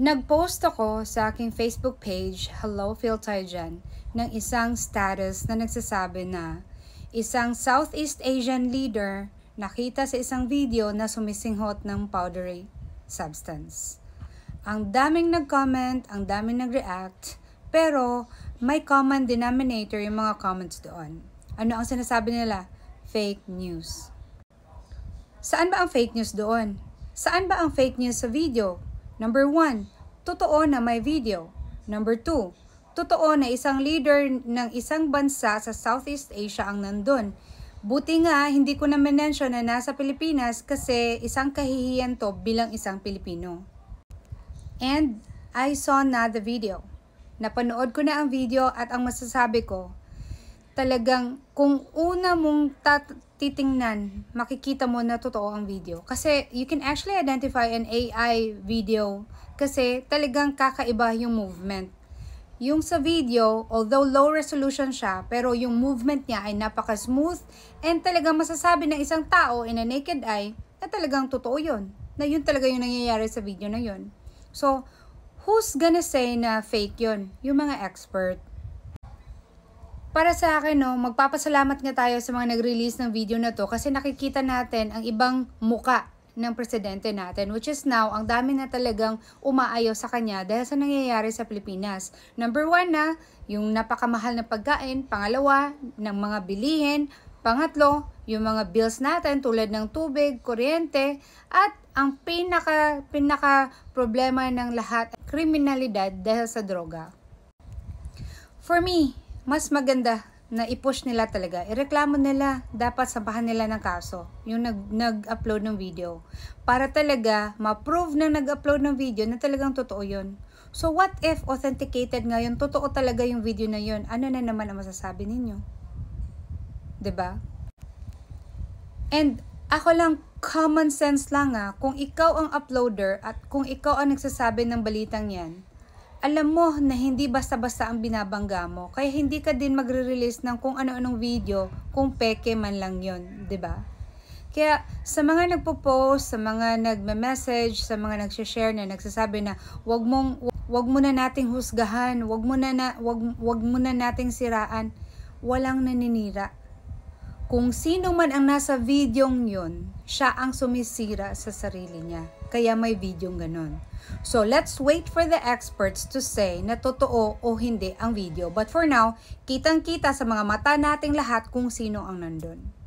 Nagpost ako sa aking Facebook page, Hello Phil Taijan, ng isang status na nagsasabi na isang Southeast Asian leader nakita sa isang video na sumisinghot ng powdery substance. Ang daming nag-comment, ang daming nag-react, pero may common denominator yung mga comments doon. Ano ang sinasabi nila? Fake news. Saan ba ang fake news doon? Saan ba ang fake news sa video? Number 1, totoo na may video. Number 2, totoo na isang leader ng isang bansa sa Southeast Asia ang nandun. Buti nga, hindi ko na mention na nasa Pilipinas kasi isang kahihiyan to bilang isang Pilipino. And I saw na the video. Napanood ko na ang video at ang masasabi ko, talagang kung una mong titingnan, makikita mo na totoo ang video. Kasi you can actually identify an AI video kasi talagang kakaiba yung movement. Yung sa video, although low resolution siya, pero yung movement niya ay napaka-smooth and talagang masasabi ng isang tao in a naked eye na talagang totoo yun. Na yun talaga yung nangyayari sa video na yun. So, who's gonna say na fake yun? Yung mga expert para sa akin, no, magpapasalamat nga tayo sa mga nag-release ng video na to kasi nakikita natin ang ibang muka ng presidente natin which is now ang dami na talagang umaayaw sa kanya dahil sa nangyayari sa Pilipinas. Number one na, yung napakamahal na pagkain. Pangalawa, ng mga bilihin. Pangatlo, yung mga bills natin tulad ng tubig, kuryente at ang pinaka, pinaka problema ng lahat, kriminalidad dahil sa droga. For me, mas maganda na i-push nila talaga. Ireklamo nila, dapat sampahan nila ng kaso, yung nag, nag-upload ng video. Para talaga ma-prove na nag-upload ng video na talagang totoo yun. So what if authenticated ngayon, totoo talaga yung video na yun? Ano na naman ang masasabi ninyo? ba? Diba? And ako lang, common sense lang ah, kung ikaw ang uploader at kung ikaw ang nagsasabi ng balitang yan, alam mo na hindi basta-basta ang binabangga mo. Kaya hindi ka din magre-release ng kung ano-anong video kung peke man lang yon, 'di ba? Kaya sa mga nagpo-post, sa mga nagme-message, sa mga nagsha-share na nagsasabi na wag mong wag mo na nating husgahan, wag mo na, na wag, wag mo na nating siraan, walang naninira. Kung sino man ang nasa videong yun, siya ang sumisira sa sarili niya. Kaya may videong ganun. So let's wait for the experts to say na totoo o hindi ang video. But for now, kitang-kita sa mga mata nating lahat kung sino ang nandun.